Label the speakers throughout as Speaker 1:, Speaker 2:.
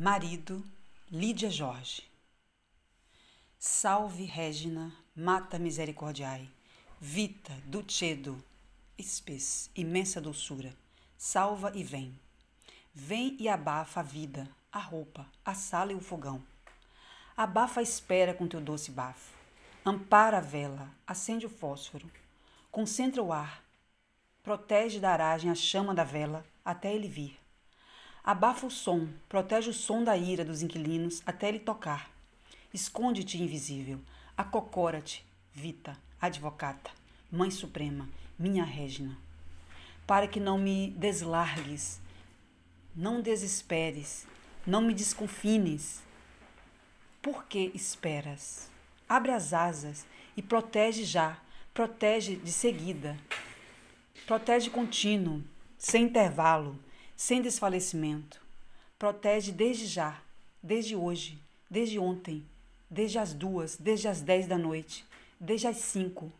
Speaker 1: Marido, Lídia Jorge. Salve Regina, mata misericordiae, vita, ducedo, espes, imensa doçura, salva e vem. Vem e abafa a vida, a roupa, a sala e o fogão. Abafa a espera com teu doce bafo, ampara a vela, acende o fósforo, concentra o ar, protege da aragem a chama da vela até ele vir Abafa o som, protege o som da ira dos inquilinos até ele tocar. Esconde-te invisível, acocora-te, Vita, advocata, Mãe Suprema, minha Regina. Para que não me deslargues, não desesperes, não me desconfines. Por que esperas? Abre as asas e protege já, protege de seguida, protege contínuo, sem intervalo sem desfalecimento. Protege desde já, desde hoje, desde ontem, desde as duas, desde as dez da noite, desde as cinco.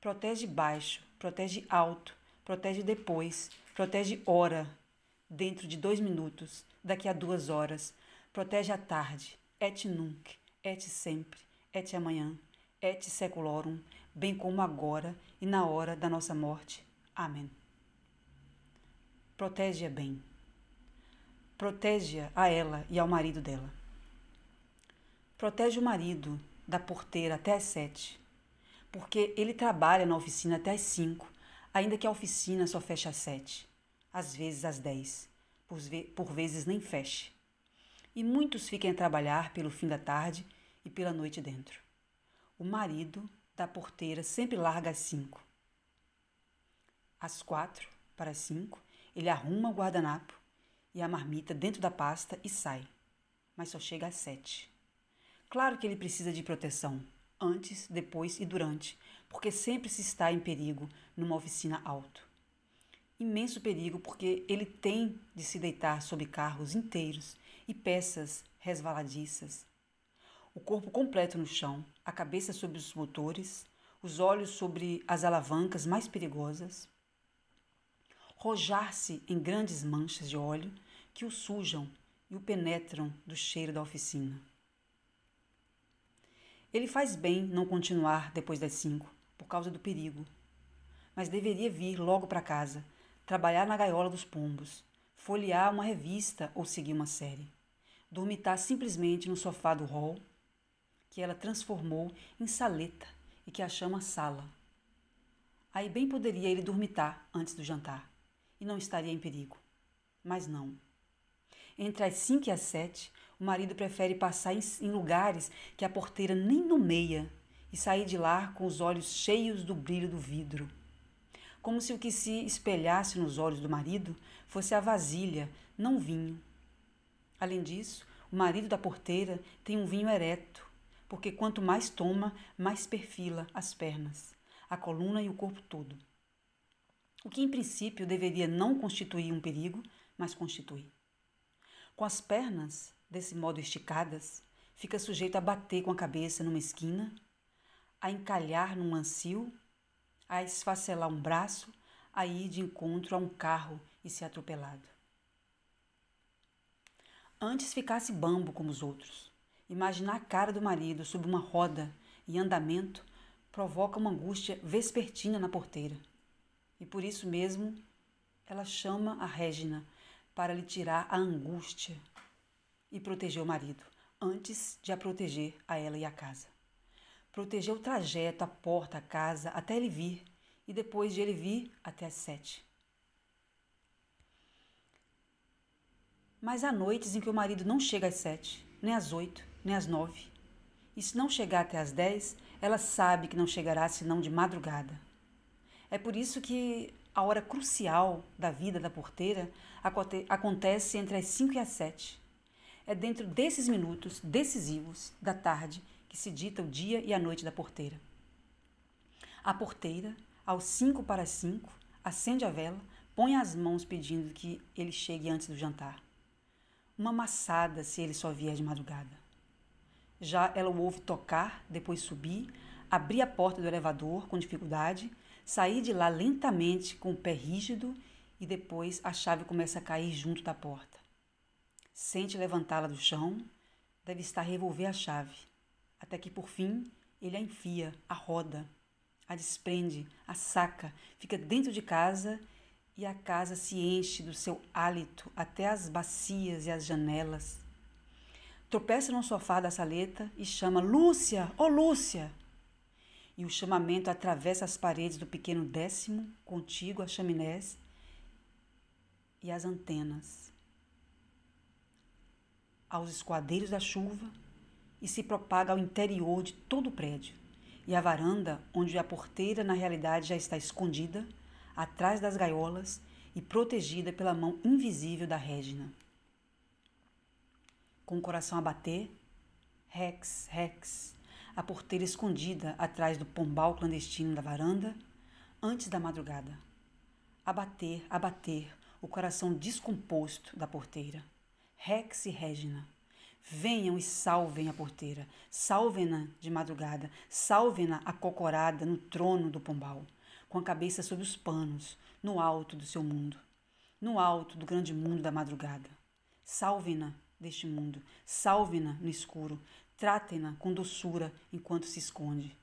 Speaker 1: Protege baixo, protege alto, protege depois, protege hora, dentro de dois minutos, daqui a duas horas. Protege à tarde, et nunc, et sempre, et amanhã, et seculorum, bem como agora e na hora da nossa morte. Amém protege-a bem. Protege-a a ela e ao marido dela. Protege o marido da porteira até às sete, porque ele trabalha na oficina até às cinco, ainda que a oficina só feche às sete, às vezes às dez, por, por vezes nem feche. E muitos fiquem a trabalhar pelo fim da tarde e pela noite dentro. O marido da porteira sempre larga às cinco. Às quatro para as cinco, ele arruma o guardanapo e a marmita dentro da pasta e sai, mas só chega às sete. Claro que ele precisa de proteção, antes, depois e durante, porque sempre se está em perigo numa oficina alto. Imenso perigo porque ele tem de se deitar sobre carros inteiros e peças resvaladiças. O corpo completo no chão, a cabeça sobre os motores, os olhos sobre as alavancas mais perigosas, rojar-se em grandes manchas de óleo que o sujam e o penetram do cheiro da oficina. Ele faz bem não continuar depois das cinco, por causa do perigo. Mas deveria vir logo para casa, trabalhar na gaiola dos pombos, folhear uma revista ou seguir uma série, dormitar simplesmente no sofá do hall, que ela transformou em saleta e que a chama sala. Aí bem poderia ele dormitar antes do jantar e não estaria em perigo. Mas não. Entre as 5 e as 7, o marido prefere passar em lugares que a porteira nem nomeia e sair de lá com os olhos cheios do brilho do vidro. Como se o que se espelhasse nos olhos do marido fosse a vasilha, não vinho. Além disso, o marido da porteira tem um vinho ereto, porque quanto mais toma, mais perfila as pernas, a coluna e o corpo todo o que em princípio deveria não constituir um perigo, mas constitui. Com as pernas desse modo esticadas, fica sujeito a bater com a cabeça numa esquina, a encalhar num ancio, a esfacelar um braço, a ir de encontro a um carro e ser atropelado. Antes ficasse bambo como os outros. Imaginar a cara do marido sob uma roda em andamento provoca uma angústia vespertina na porteira. E por isso mesmo ela chama a Regina para lhe tirar a angústia e proteger o marido, antes de a proteger a ela e a casa. Proteger o trajeto, a porta, a casa, até ele vir, e depois de ele vir, até as sete. Mas há noites em que o marido não chega às sete, nem às oito, nem às nove. E se não chegar até às dez, ela sabe que não chegará senão de madrugada. É por isso que a hora crucial da vida da porteira acontece entre as 5 e as 7. É dentro desses minutos decisivos da tarde que se dita o dia e a noite da porteira. A porteira, aos 5 para 5, acende a vela, põe as mãos pedindo que ele chegue antes do jantar. Uma amassada se ele só vier de madrugada. Já ela o ouve tocar, depois subir, abrir a porta do elevador com dificuldade Saí de lá lentamente, com o pé rígido, e depois a chave começa a cair junto da porta. Sente levantá-la do chão, deve estar a revolver a chave, até que por fim ele a enfia, a roda, a desprende, a saca, fica dentro de casa e a casa se enche do seu hálito até as bacias e as janelas. Tropeça no sofá da saleta e chama Lúcia, ô oh, Lúcia! e o chamamento atravessa as paredes do pequeno décimo, contíguo às chaminés e às antenas, aos esquadeiros da chuva e se propaga ao interior de todo o prédio. E a varanda, onde a porteira na realidade já está escondida, atrás das gaiolas e protegida pela mão invisível da Regina. Com o coração a bater, Rex, Rex, a porteira escondida atrás do pombal clandestino da varanda, antes da madrugada. A bater, a bater, o coração descomposto da porteira. Rex e Regina. Venham e salvem a porteira, salvem-na de madrugada, salvem-na acocorada no trono do pombal, com a cabeça sob os panos, no alto do seu mundo, no alto do grande mundo da madrugada. Salvem-na deste mundo, salvem-na no escuro, Tratem-na com doçura enquanto se esconde.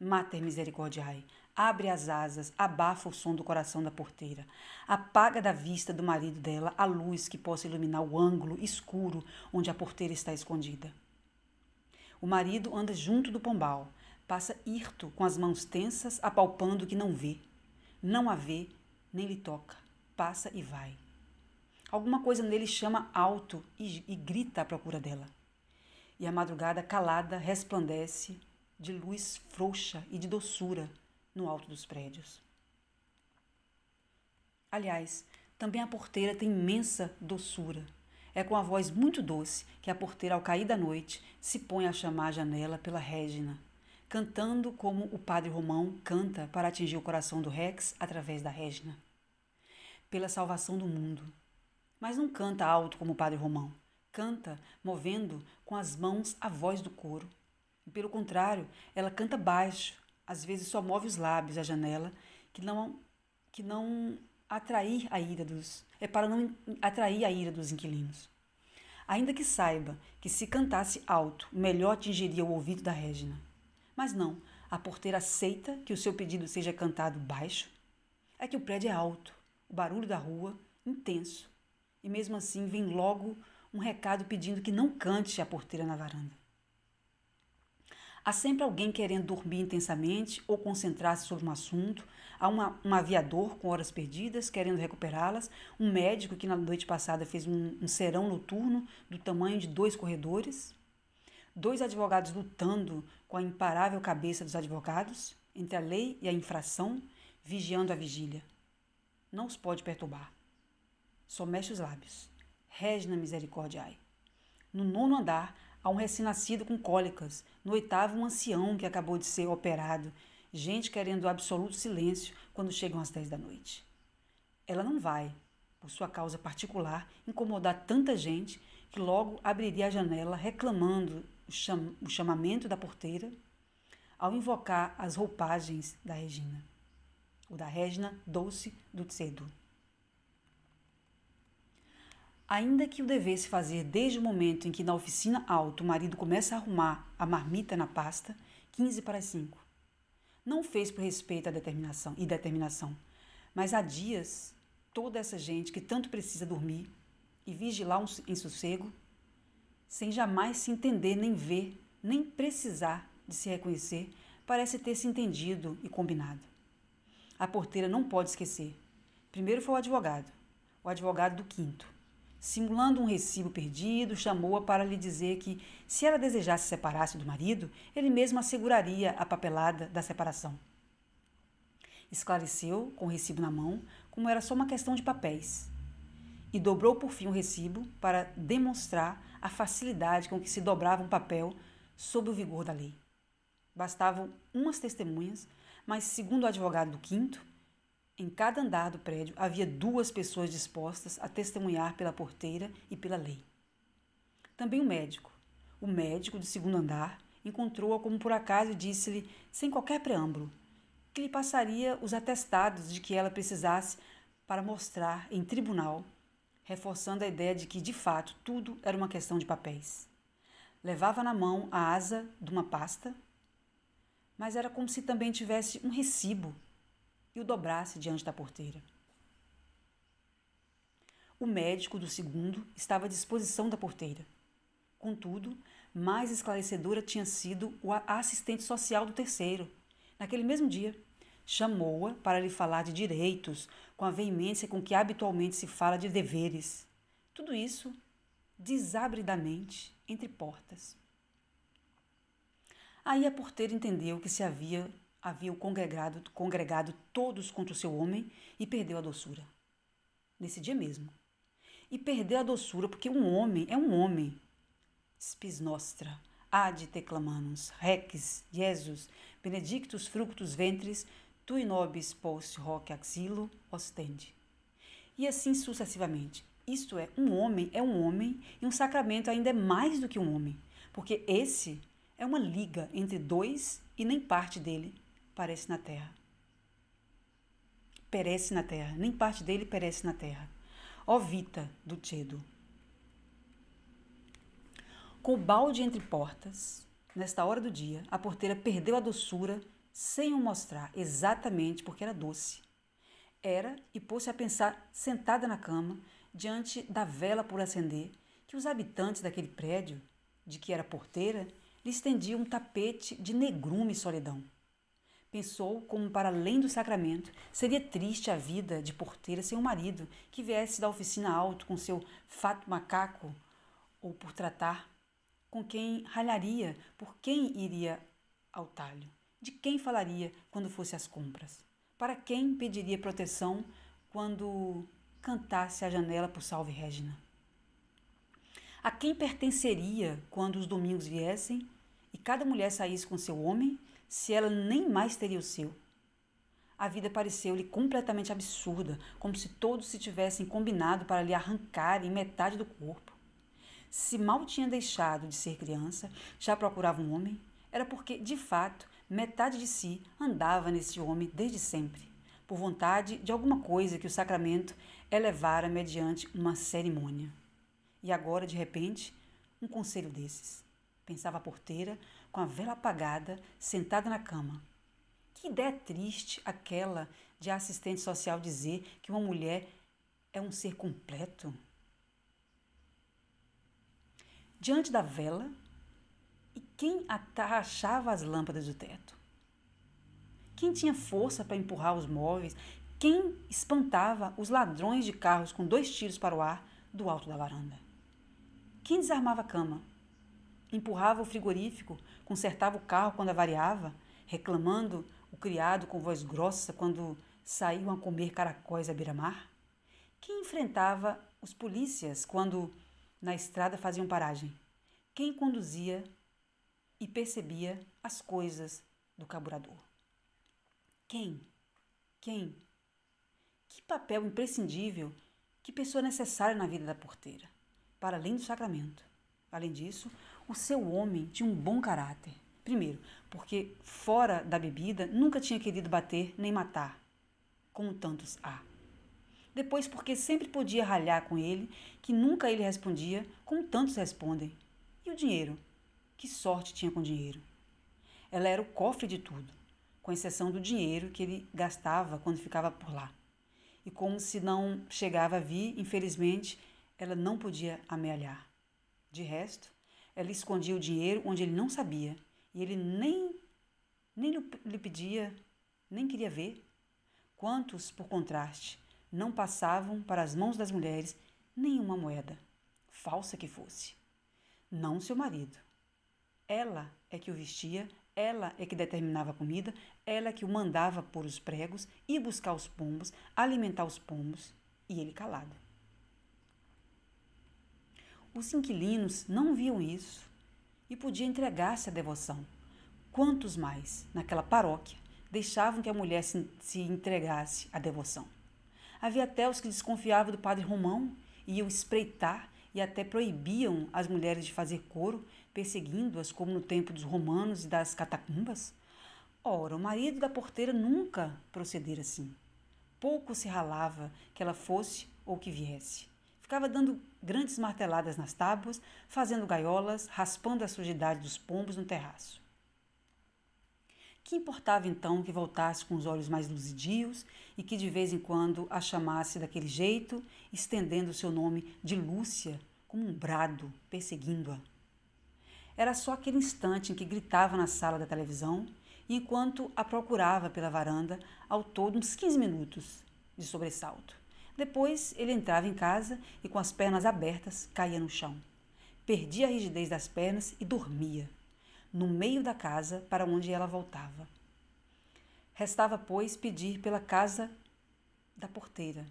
Speaker 1: Mater misericordiae, abre as asas, abafa o som do coração da porteira, apaga da vista do marido dela a luz que possa iluminar o ângulo escuro onde a porteira está escondida. O marido anda junto do pombal, passa hirto com as mãos tensas, apalpando o que não vê. Não a vê, nem lhe toca, passa e vai. Alguma coisa nele chama alto e, e grita à procura dela e a madrugada calada resplandece de luz frouxa e de doçura no alto dos prédios. Aliás, também a porteira tem imensa doçura. É com a voz muito doce que a porteira, ao cair da noite, se põe a chamar a janela pela Régina, cantando como o padre Romão canta para atingir o coração do Rex através da Régina. Pela salvação do mundo. Mas não canta alto como o padre Romão canta movendo com as mãos a voz do coro. E, pelo contrário, ela canta baixo, às vezes só move os lábios à janela, que não que não atrair a ira dos é para não atrair a ira dos inquilinos. Ainda que saiba que se cantasse alto, melhor atingiria o ouvido da Regina. Mas não, a porteira aceita que o seu pedido seja cantado baixo. É que o prédio é alto, o barulho da rua intenso, e mesmo assim vem logo um recado pedindo que não cante a porteira na varanda. Há sempre alguém querendo dormir intensamente ou concentrar-se sobre um assunto, há uma, um aviador com horas perdidas querendo recuperá-las, um médico que na noite passada fez um, um serão noturno do tamanho de dois corredores, dois advogados lutando com a imparável cabeça dos advogados, entre a lei e a infração, vigiando a vigília. Não os pode perturbar. Só mexe os lábios. Regna Misericordiae. No nono andar há um recém-nascido com cólicas, no oitavo um ancião que acabou de ser operado, gente querendo absoluto silêncio quando chegam às dez da noite. Ela não vai, por sua causa particular, incomodar tanta gente que logo abriria a janela reclamando o, cham o chamamento da porteira ao invocar as roupagens da Regina, o da Regina Doce do Tsedo. Ainda que o devesse fazer desde o momento em que na oficina alta o marido começa a arrumar a marmita na pasta, 15 para 5. Não fez por respeito à determinação e determinação, mas há dias toda essa gente que tanto precisa dormir e vigilar um, em sossego, sem jamais se entender, nem ver, nem precisar de se reconhecer, parece ter se entendido e combinado. A porteira não pode esquecer. Primeiro foi o advogado, o advogado do quinto simulando um recibo perdido, chamou-a para lhe dizer que, se ela desejasse separar-se do marido, ele mesmo asseguraria a papelada da separação. Esclareceu, com o recibo na mão, como era só uma questão de papéis. E dobrou por fim o recibo para demonstrar a facilidade com que se dobrava um papel sob o vigor da lei. Bastavam umas testemunhas, mas, segundo o advogado do Quinto, em cada andar do prédio havia duas pessoas dispostas a testemunhar pela porteira e pela lei. Também o um médico. O médico do segundo andar encontrou-a como por acaso e disse-lhe, sem qualquer preâmbulo, que lhe passaria os atestados de que ela precisasse para mostrar em tribunal, reforçando a ideia de que, de fato, tudo era uma questão de papéis. Levava na mão a asa de uma pasta, mas era como se também tivesse um recibo e o dobrasse diante da porteira. O médico do segundo estava à disposição da porteira. Contudo, mais esclarecedora tinha sido a assistente social do terceiro. Naquele mesmo dia, chamou-a para lhe falar de direitos, com a veemência com que habitualmente se fala de deveres. Tudo isso desabridamente entre portas. Aí a porteira entendeu que se havia havia o congregado, congregado todos contra o seu homem e perdeu a doçura. Nesse dia mesmo. E perdeu a doçura porque um homem é um homem. Spis nostra, ad teclamanus, rex, Jesus, benedictus fructus ventris, tu nobis post hoc axilo ostende. E assim sucessivamente. Isto é, um homem é um homem e um sacramento ainda é mais do que um homem, porque esse é uma liga entre dois e nem parte dele parece na terra. Perece na terra, nem parte dele perece na terra. Ó Vita do Tedo. Com o balde entre portas, nesta hora do dia, a porteira perdeu a doçura sem o mostrar, exatamente porque era doce. Era e pôs-se a pensar sentada na cama, diante da vela por acender, que os habitantes daquele prédio, de que era porteira, lhe estendiam um tapete de negrume e solidão. Pensou como para além do sacramento seria triste a vida de porteira sem um marido que viesse da oficina alto com seu fato macaco ou por tratar, com quem ralharia, por quem iria ao talho, de quem falaria quando fosse às compras, para quem pediria proteção quando cantasse à janela por Salve Regina. A quem pertenceria quando os domingos viessem e cada mulher saísse com seu homem se ela nem mais teria o seu. A vida pareceu-lhe completamente absurda, como se todos se tivessem combinado para lhe arrancarem metade do corpo. Se mal tinha deixado de ser criança, já procurava um homem, era porque, de fato, metade de si andava nesse homem desde sempre, por vontade de alguma coisa que o sacramento elevara mediante uma cerimônia. E agora, de repente, um conselho desses. Pensava a porteira, com a vela apagada, sentada na cama. Que ideia triste aquela de assistente social dizer que uma mulher é um ser completo. Diante da vela, e quem atarrachava as lâmpadas do teto? Quem tinha força para empurrar os móveis? Quem espantava os ladrões de carros com dois tiros para o ar do alto da varanda? Quem desarmava a cama? Empurrava o frigorífico, consertava o carro quando avariava, reclamando o criado com voz grossa quando saíam a comer caracóis à beira-mar? Quem enfrentava os polícias quando na estrada faziam paragem? Quem conduzia e percebia as coisas do carburador? Quem? Quem? Que papel imprescindível, que pessoa necessária na vida da porteira, para além do sacramento. Além disso, o seu homem tinha um bom caráter. Primeiro, porque fora da bebida nunca tinha querido bater nem matar, como tantos há. Depois, porque sempre podia ralhar com ele, que nunca ele respondia, como tantos respondem. E o dinheiro? Que sorte tinha com o dinheiro? Ela era o cofre de tudo, com exceção do dinheiro que ele gastava quando ficava por lá. E como se não chegava a vir, infelizmente, ela não podia amealhar. De resto, ela escondia o dinheiro onde ele não sabia e ele nem, nem lhe pedia, nem queria ver. Quantos, por contraste, não passavam para as mãos das mulheres nenhuma moeda, falsa que fosse? Não seu marido. Ela é que o vestia, ela é que determinava a comida, ela é que o mandava pôr os pregos, ir buscar os pombos, alimentar os pombos, e ele calado. Os inquilinos não viam isso e podia entregar-se à devoção. Quantos mais, naquela paróquia, deixavam que a mulher se, se entregasse à devoção? Havia até os que desconfiavam do padre Romão, iam espreitar e até proibiam as mulheres de fazer coro, perseguindo-as como no tempo dos romanos e das catacumbas. Ora, o marido da porteira nunca procedera assim. Pouco se ralava que ela fosse ou que viesse. Ficava dando grandes marteladas nas tábuas, fazendo gaiolas, raspando a sujidade dos pombos no terraço. Que importava então que voltasse com os olhos mais luzidios e que de vez em quando a chamasse daquele jeito, estendendo o seu nome de Lúcia como um brado, perseguindo-a. Era só aquele instante em que gritava na sala da televisão e enquanto a procurava pela varanda, ao todo uns 15 minutos de sobressalto. Depois ele entrava em casa e, com as pernas abertas, caía no chão. Perdia a rigidez das pernas e dormia, no meio da casa para onde ela voltava. Restava, pois, pedir pela casa da porteira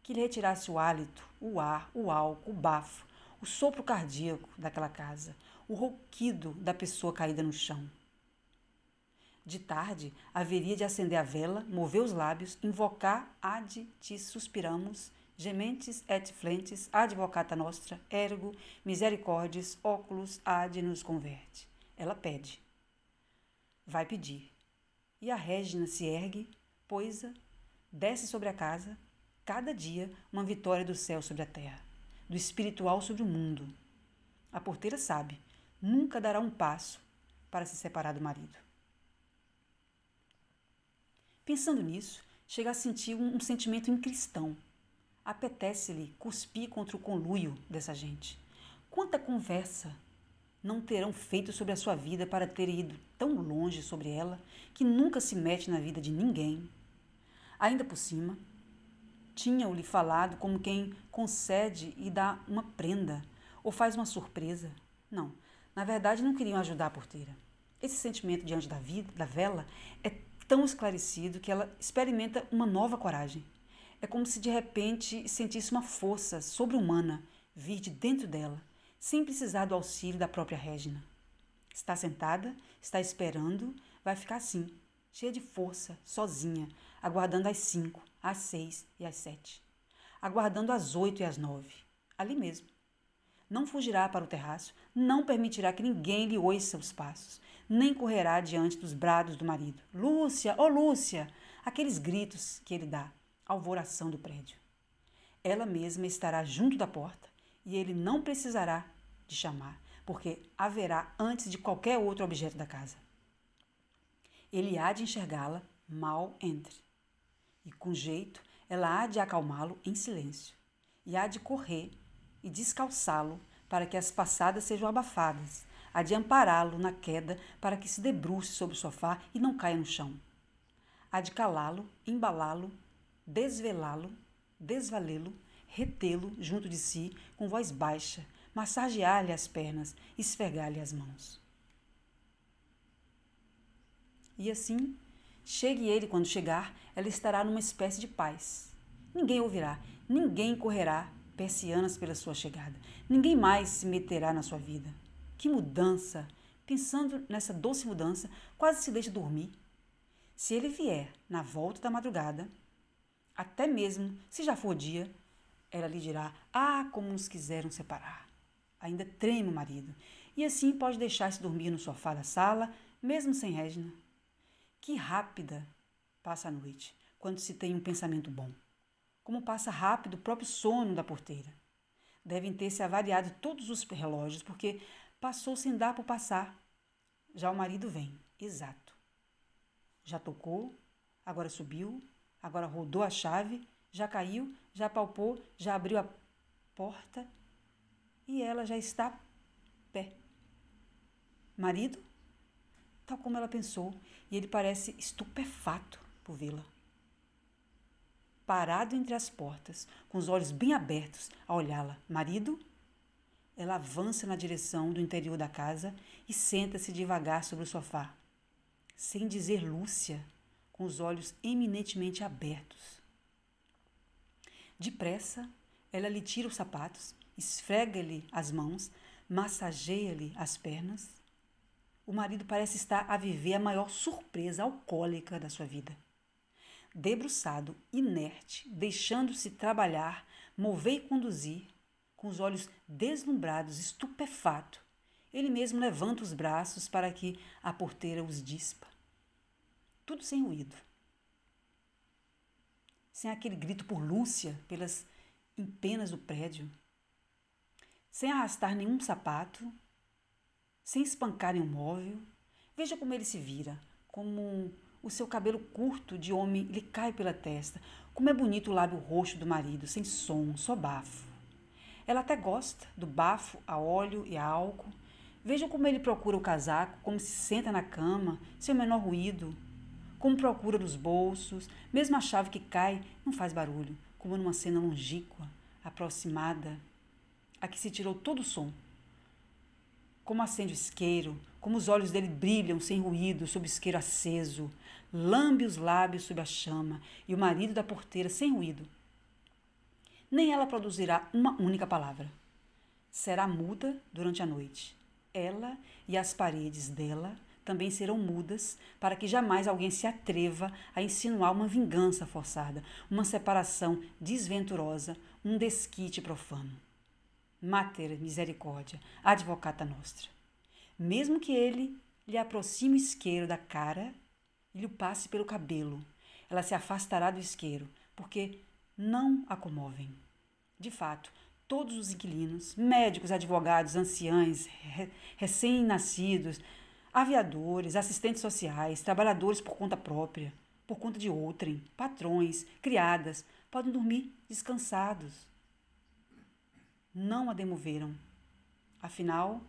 Speaker 1: que lhe retirasse o hálito, o ar, o álcool, o bafo, o sopro cardíaco daquela casa, o rouquido da pessoa caída no chão. De tarde, haveria de acender a vela, mover os lábios, invocar ad te suspiramos, gementes et flentes, advocata nostra, ergo, misericordes, óculos, ad nos converte. Ela pede. Vai pedir. E a Regina se ergue, poisa, desce sobre a casa, cada dia uma vitória do céu sobre a terra, do espiritual sobre o mundo. A porteira sabe, nunca dará um passo para se separar do marido. Pensando nisso, chega a sentir um, um sentimento incristão. Apetece-lhe cuspir contra o conluio dessa gente. Quanta conversa não terão feito sobre a sua vida para ter ido tão longe sobre ela que nunca se mete na vida de ninguém. Ainda por cima, tinham-lhe falado como quem concede e dá uma prenda ou faz uma surpresa. Não, na verdade não queriam ajudar a porteira. Esse sentimento diante da, vida, da vela é tão esclarecido que ela experimenta uma nova coragem. É como se de repente sentisse uma força sobre-humana vir de dentro dela, sem precisar do auxílio da própria Regina. Está sentada, está esperando, vai ficar assim, cheia de força, sozinha, aguardando às cinco, às seis e às sete. Aguardando às oito e às nove. Ali mesmo. Não fugirá para o terraço, não permitirá que ninguém lhe ouça os passos nem correrá diante dos brados do marido. Lúcia, ô oh Lúcia! Aqueles gritos que ele dá, alvoração do prédio. Ela mesma estará junto da porta e ele não precisará de chamar, porque haverá antes de qualquer outro objeto da casa. Ele há de enxergá-la mal entre. E com jeito, ela há de acalmá-lo em silêncio, e há de correr e descalçá-lo para que as passadas sejam abafadas a de ampará-lo na queda para que se debruce sobre o sofá e não caia no chão, a de calá-lo, embalá-lo, desvelá-lo, desvalê-lo, retê-lo junto de si com voz baixa, massagear-lhe as pernas, esfregar-lhe as mãos. E assim, chegue ele quando chegar, ela estará numa espécie de paz. Ninguém ouvirá, ninguém correrá persianas pela sua chegada, ninguém mais se meterá na sua vida. Que mudança! Pensando nessa doce mudança, quase se deixa dormir. Se ele vier na volta da madrugada, até mesmo se já for dia, ela lhe dirá: Ah, como nos quiseram separar. Ainda treme o marido, e assim pode deixar-se dormir no sofá da sala, mesmo sem Regina. Que rápida passa a noite, quando se tem um pensamento bom. Como passa rápido o próprio sono da porteira. Devem ter se avariado todos os relógios, porque Passou sem dar por passar. Já o marido vem. Exato. Já tocou, agora subiu, agora rodou a chave, já caiu, já palpou, já abriu a porta e ela já está pé. Marido? Tal como ela pensou, e ele parece estupefato por vê-la. Parado entre as portas, com os olhos bem abertos a olhá-la. Marido? Ela avança na direção do interior da casa e senta-se devagar sobre o sofá. Sem dizer Lúcia, com os olhos eminentemente abertos. Depressa, ela lhe tira os sapatos, esfrega-lhe as mãos, massageia-lhe as pernas. O marido parece estar a viver a maior surpresa alcoólica da sua vida. Debruçado, inerte, deixando-se trabalhar, mover e conduzir, com os olhos deslumbrados, estupefato. Ele mesmo levanta os braços para que a porteira os dispa. Tudo sem ruído. Sem aquele grito por Lúcia pelas empenas do prédio. Sem arrastar nenhum sapato. Sem espancar nenhum móvel. Veja como ele se vira, como o seu cabelo curto de homem lhe cai pela testa, como é bonito o lábio roxo do marido, sem som, só bafo. Ela até gosta do bafo a óleo e a álcool. Vejam como ele procura o casaco, como se senta na cama, sem o menor ruído. Como procura nos bolsos, mesmo a chave que cai não faz barulho, como numa cena longíqua, aproximada, a que se tirou todo o som. Como acende o isqueiro, como os olhos dele brilham sem ruído sob o isqueiro aceso, lambe os lábios sob a chama, e o marido da porteira sem ruído nem ela produzirá uma única palavra. Será muda durante a noite. Ela e as paredes dela também serão mudas, para que jamais alguém se atreva a insinuar uma vingança forçada, uma separação desventurosa, um desquite profano. Mater misericórdia, advocata nostra. Mesmo que ele lhe aproxime o isqueiro da cara e lhe passe pelo cabelo, ela se afastará do isqueiro, porque não a comovem. De fato, todos os inquilinos, médicos, advogados, anciães, recém-nascidos, aviadores, assistentes sociais, trabalhadores por conta própria, por conta de outrem, patrões, criadas, podem dormir descansados. Não a demoveram. Afinal,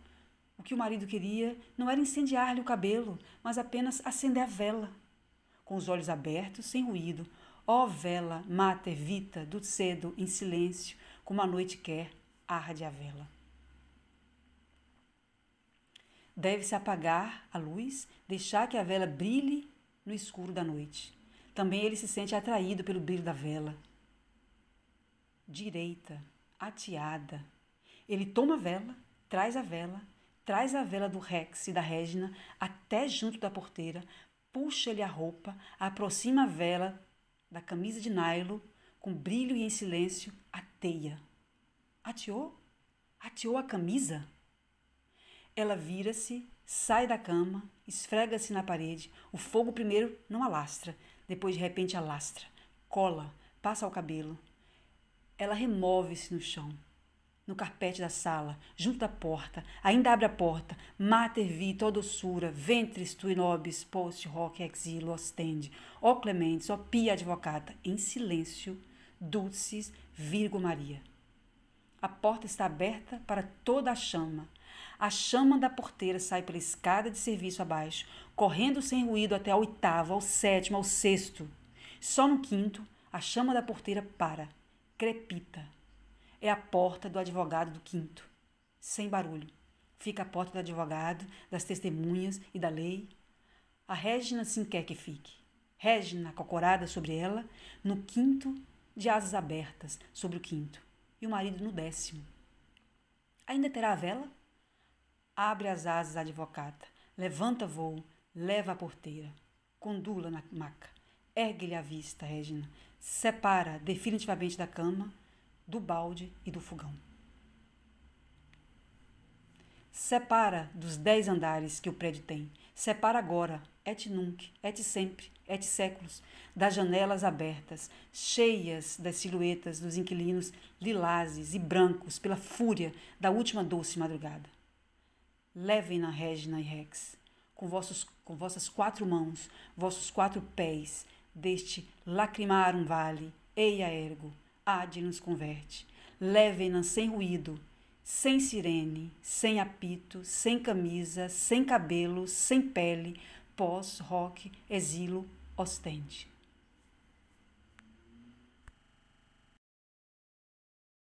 Speaker 1: o que o marido queria não era incendiar-lhe o cabelo, mas apenas acender a vela. Com os olhos abertos, sem ruído, Ó vela, mata evita, do cedo em silêncio, como a noite quer, arde a vela. Deve-se apagar a luz, deixar que a vela brilhe no escuro da noite. Também ele se sente atraído pelo brilho da vela. Direita, ateada. Ele toma a vela, traz a vela, traz a vela do Rex e da Regina até junto da porteira, puxa-lhe a roupa, aproxima a vela da camisa de nylon, com brilho e em silêncio, a teia. Ateou? Ateou a camisa? Ela vira-se, sai da cama, esfrega-se na parede. O fogo primeiro não alastra, depois de repente alastra, cola, passa ao cabelo. Ela remove-se no chão no carpete da sala, junto à porta, ainda abre a porta, mater vi, toda doçura, ventres tu nobis, post hoc exilo ostende, ó clementes, ó pia advocata, em silêncio, dulcis, virgo Maria. A porta está aberta para toda a chama. A chama da porteira sai pela escada de serviço abaixo, correndo sem ruído até ao oitavo, ao sétimo, ao sexto. Só no quinto, a chama da porteira para, crepita é a porta do advogado do quinto, sem barulho. Fica a porta do advogado, das testemunhas e da lei. A Regina sim quer que fique. Regina, acocorada sobre ela, no quinto, de asas abertas sobre o quinto, e o marido no décimo. Ainda terá a vela? Abre as asas, advogada. Levanta voo, leva a porteira. Condula na maca. Ergue-lhe a vista, Regina. Separa definitivamente da cama do balde e do fogão. Separa dos dez andares que o prédio tem. Separa agora, et nunc, et sempre, et séculos, das janelas abertas, cheias das silhuetas dos inquilinos lilazes e brancos pela fúria da última doce madrugada. Levem-na Regina e Rex, com, vossos, com vossas quatro mãos, vossos quatro pés, deste lacrimar um vale, eia ergo, Ade nos converte. levem nas sem ruído, sem sirene, sem apito, sem camisa, sem cabelo, sem pele, pós, rock, exilo, ostente.